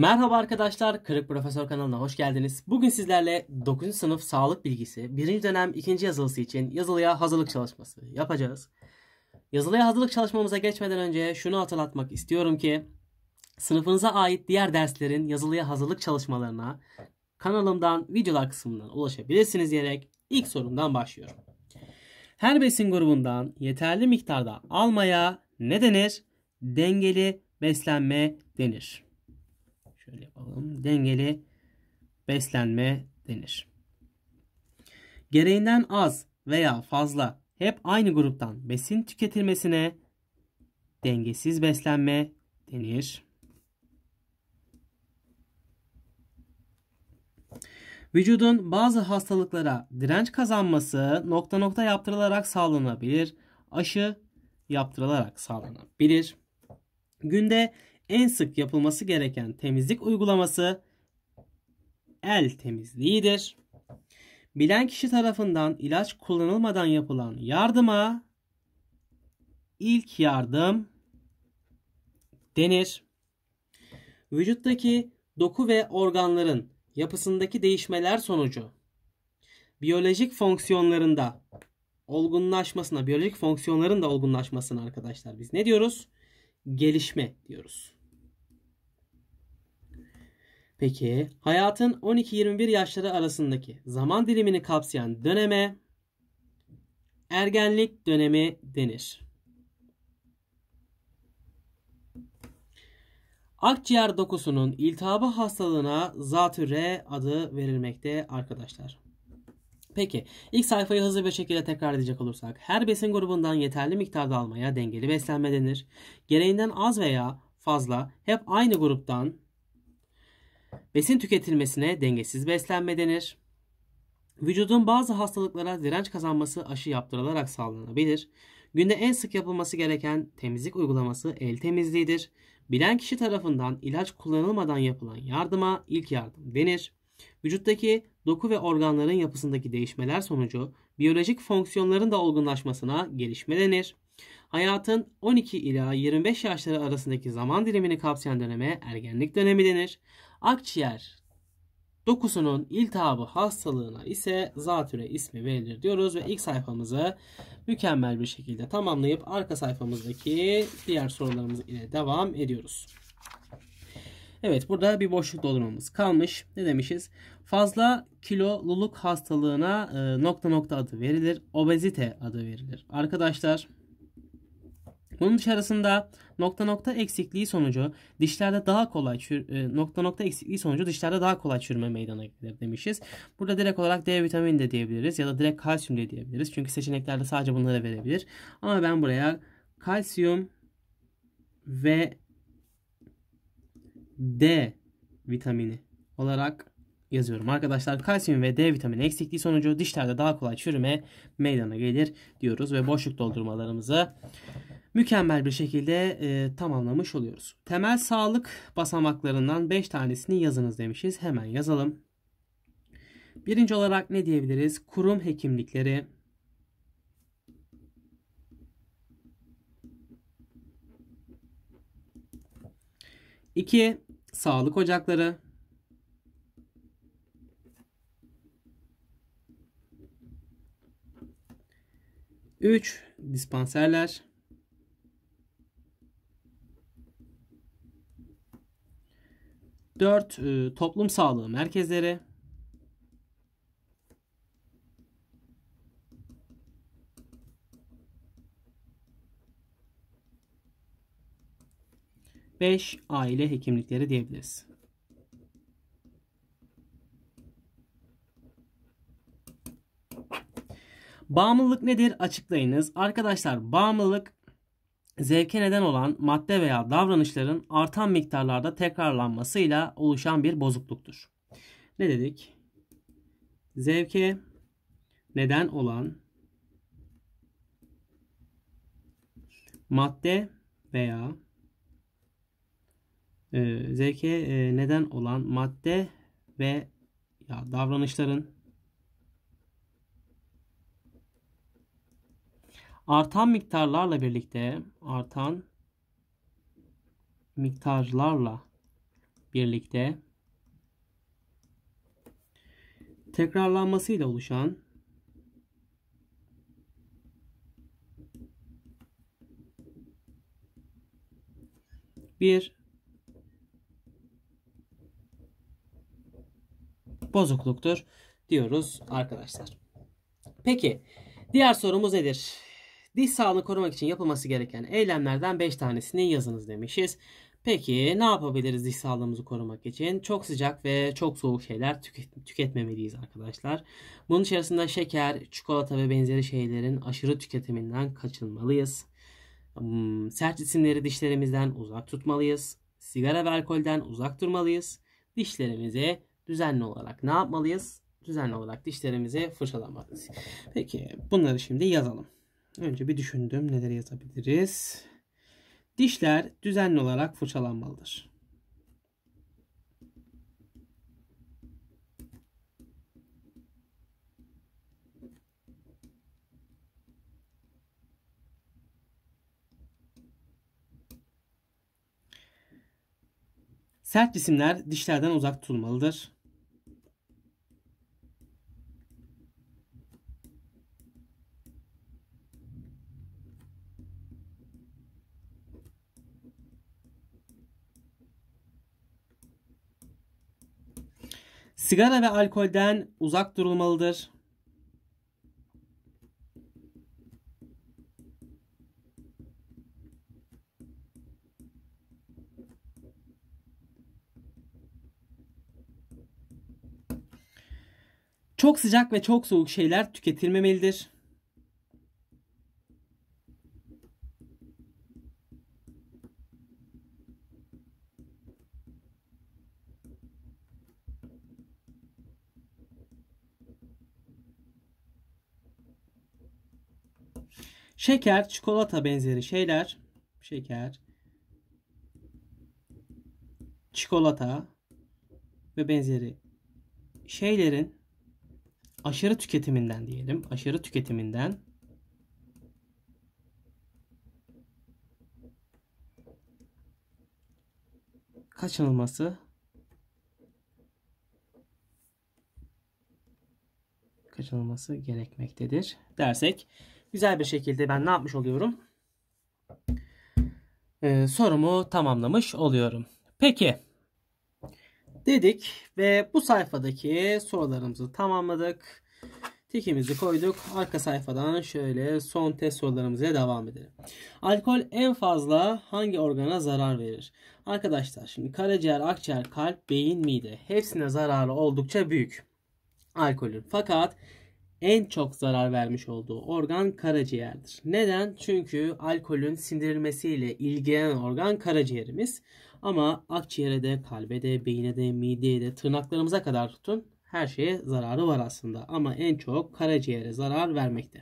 Merhaba arkadaşlar, Kırık Profesör kanalına hoş geldiniz. Bugün sizlerle 9. sınıf sağlık bilgisi 1. dönem 2. yazılısı için yazılıya hazırlık çalışması yapacağız. Yazılıya hazırlık çalışmamıza geçmeden önce şunu hatırlatmak istiyorum ki sınıfınıza ait diğer derslerin yazılıya hazırlık çalışmalarına kanalımdan videolar kısmından ulaşabilirsiniz diyerek ilk sorumdan başlıyorum. Her besin grubundan yeterli miktarda almaya ne denir? Dengeli beslenme denir. Şöyle yapalım. Dengeli beslenme denir. Gereğinden az veya fazla hep aynı gruptan besin tüketilmesine dengesiz beslenme denir. Vücudun bazı hastalıklara direnç kazanması nokta nokta yaptırılarak sağlanabilir. Aşı yaptırılarak sağlanabilir. Günde en sık yapılması gereken temizlik uygulaması el temizliğidir. Bilen kişi tarafından ilaç kullanılmadan yapılan yardıma ilk yardım denir. Vücuttaki doku ve organların yapısındaki değişmeler sonucu biyolojik fonksiyonlarında olgunlaşmasına, biyolojik fonksiyonların da olgunlaşmasına arkadaşlar biz ne diyoruz? Gelişme diyoruz. Peki hayatın 12-21 yaşları arasındaki zaman dilimini kapsayan döneme ergenlik dönemi denir. Akciğer dokusunun iltihabı hastalığına zatüre adı verilmekte arkadaşlar. Peki ilk sayfayı hızlı bir şekilde tekrar edecek olursak her besin grubundan yeterli miktarda almaya dengeli beslenme denir. Gereğinden az veya fazla hep aynı gruptan Besin tüketilmesine dengesiz beslenme denir. Vücudun bazı hastalıklara direnç kazanması aşı yaptırılarak sağlanabilir. Günde en sık yapılması gereken temizlik uygulaması el temizliğidir. Bilen kişi tarafından ilaç kullanılmadan yapılan yardıma ilk yardım denir. Vücuttaki doku ve organların yapısındaki değişmeler sonucu biyolojik fonksiyonların da olgunlaşmasına gelişme denir. Hayatın 12 ila 25 yaşları arasındaki zaman dilimini kapsayan döneme ergenlik dönemi denir. Akciğer dokusunun iltihabı hastalığına ise zatüre ismi verilir diyoruz ve ilk sayfamızı mükemmel bir şekilde tamamlayıp arka sayfamızdaki diğer sorularımız ile devam ediyoruz. Evet burada bir boşluk doldurmamız kalmış. Ne demişiz? Fazla kiloluluk hastalığına e, nokta nokta adı verilir. Obezite adı verilir. Arkadaşlar bunun dışarısında nokta nokta eksikliği sonucu dişlerde daha kolay çür, e, nokta nokta eksikliği sonucu dişlerde daha kolay çürüme meydana gelir demişiz. Burada direkt olarak D vitamini de diyebiliriz ya da direkt kalsiyum de diyebiliriz. Çünkü seçeneklerde sadece bunları verebilir. Ama ben buraya kalsiyum ve D vitamini olarak yazıyorum. Arkadaşlar kalsiyum ve D vitamini eksikliği sonucu dişlerde daha kolay çürüme meydana gelir diyoruz ve boşluk doldurmalarımızı mükemmel bir şekilde e, tamamlamış oluyoruz. Temel sağlık basamaklarından 5 tanesini yazınız demişiz. Hemen yazalım. Birinci olarak ne diyebiliriz? Kurum hekimlikleri. İki, sağlık ocakları. Üç, dispanserler. 4. E, toplum sağlığı merkezleri. 5 aile hekimlikleri diyebiliriz. Bağımlılık nedir? Açıklayınız. Arkadaşlar bağımlılık zevke neden olan madde veya davranışların artan miktarlarda tekrarlanmasıyla oluşan bir bozukluktur. Ne dedik? Zevke neden olan madde veya e, zevke e, neden olan madde ve ya davranışların Artan miktarlarla birlikte artan miktarlarla birlikte tekrarlanmasıyla oluşan bir bozukluktur diyoruz arkadaşlar. Peki diğer sorumuz nedir? Diş sağlığını korumak için yapılması gereken eylemlerden 5 tanesini yazınız demişiz. Peki ne yapabiliriz diş sağlığımızı korumak için? Çok sıcak ve çok soğuk şeyler tüket tüketmemeliyiz arkadaşlar. Bunun içerisinde şeker, çikolata ve benzeri şeylerin aşırı tüketiminden kaçınmalıyız. Hmm, sert cisimleri dişlerimizden uzak tutmalıyız. Sigara ve alkolden uzak durmalıyız. Dişlerimizi düzenli olarak ne yapmalıyız? Düzenli olarak dişlerimizi fırçalamalıyız. Peki bunları şimdi yazalım. Önce bir düşündüm neler yazabiliriz. Dişler düzenli olarak fırçalanmalıdır. Sert cisimler dişlerden uzak tutulmalıdır. Sigara ve alkolden uzak durulmalıdır. Çok sıcak ve çok soğuk şeyler tüketilmemelidir. Şeker, çikolata benzeri şeyler. Şeker, çikolata ve benzeri şeylerin aşırı tüketiminden diyelim. Aşırı tüketiminden kaçınılması kaçınılması gerekmektedir dersek güzel bir şekilde ben ne yapmış oluyorum? Ee, sorumu tamamlamış oluyorum. Peki dedik ve bu sayfadaki sorularımızı tamamladık. Tikimizi koyduk. Arka sayfadan şöyle son test sorularımıza devam edelim. Alkol en fazla hangi organa zarar verir? Arkadaşlar şimdi karaciğer, akciğer, kalp, beyin, mide hepsine zararı oldukça büyük. Alkolün. Fakat en çok zarar vermiş olduğu organ karaciğerdir. Neden? Çünkü alkolün sindirilmesiyle ilgilenen organ karaciğerimiz. Ama akciğere de, kalbe de, beyine de, mideye de, tırnaklarımıza kadar tutun her şeye zararı var aslında. Ama en çok karaciğere zarar vermekte.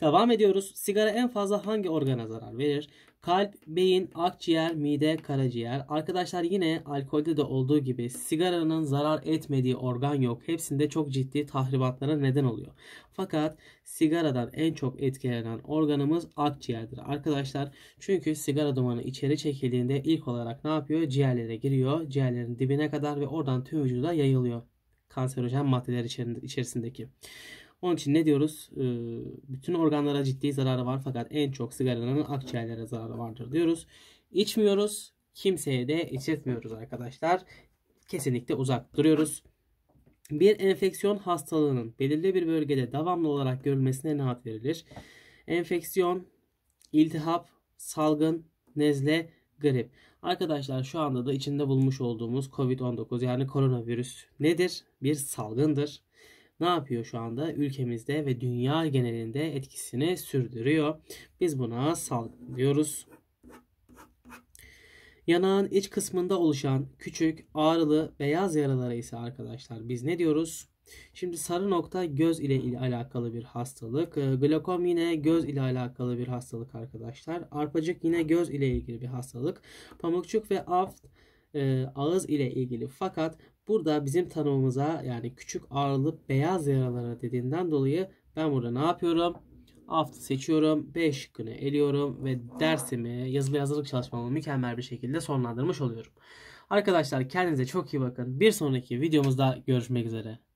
Devam ediyoruz. Sigara en fazla hangi organa zarar verir? Kalp, beyin, akciğer, mide, karaciğer. Arkadaşlar yine alkolde de olduğu gibi sigaranın zarar etmediği organ yok. Hepsinde çok ciddi tahribatlara neden oluyor. Fakat sigaradan en çok etkilenen organımız akciğerdir arkadaşlar. Çünkü sigara dumanı içeri çekildiğinde ilk olarak ne yapıyor? Ciğerlere giriyor. Ciğerlerin dibine kadar ve oradan tüm vücuda yayılıyor. Kanserojen maddeler içerisindeki. Onun için ne diyoruz? Ee, bütün organlara ciddi zararı var fakat en çok sigaranın akciğerlere zararı vardır diyoruz. İçmiyoruz. Kimseye de içetmiyoruz arkadaşlar. Kesinlikle uzak duruyoruz. Bir enfeksiyon hastalığının belirli bir bölgede devamlı olarak görülmesine ne ad verilir? Enfeksiyon, iltihap, salgın, nezle, grip. Arkadaşlar şu anda da içinde bulmuş olduğumuz COVID-19 yani koronavirüs nedir? Bir salgındır ne yapıyor şu anda? Ülkemizde ve dünya genelinde etkisini sürdürüyor. Biz buna salgın diyoruz. Yanağın iç kısmında oluşan küçük, ağrılı, beyaz yaralara ise arkadaşlar biz ne diyoruz? Şimdi sarı nokta göz ile alakalı bir hastalık. Ee, Glokom yine göz ile alakalı bir hastalık arkadaşlar. Arpacık yine göz ile ilgili bir hastalık. Pamukçuk ve aft e, ağız ile ilgili. Fakat burada bizim tanımımıza yani küçük ağırlı beyaz yaralara dediğinden dolayı ben burada ne yapıyorum? Aft seçiyorum. B şıkkını eliyorum ve dersimi yazılı yazılık çalışmamı mükemmel bir şekilde sonlandırmış oluyorum. Arkadaşlar kendinize çok iyi bakın. Bir sonraki videomuzda görüşmek üzere.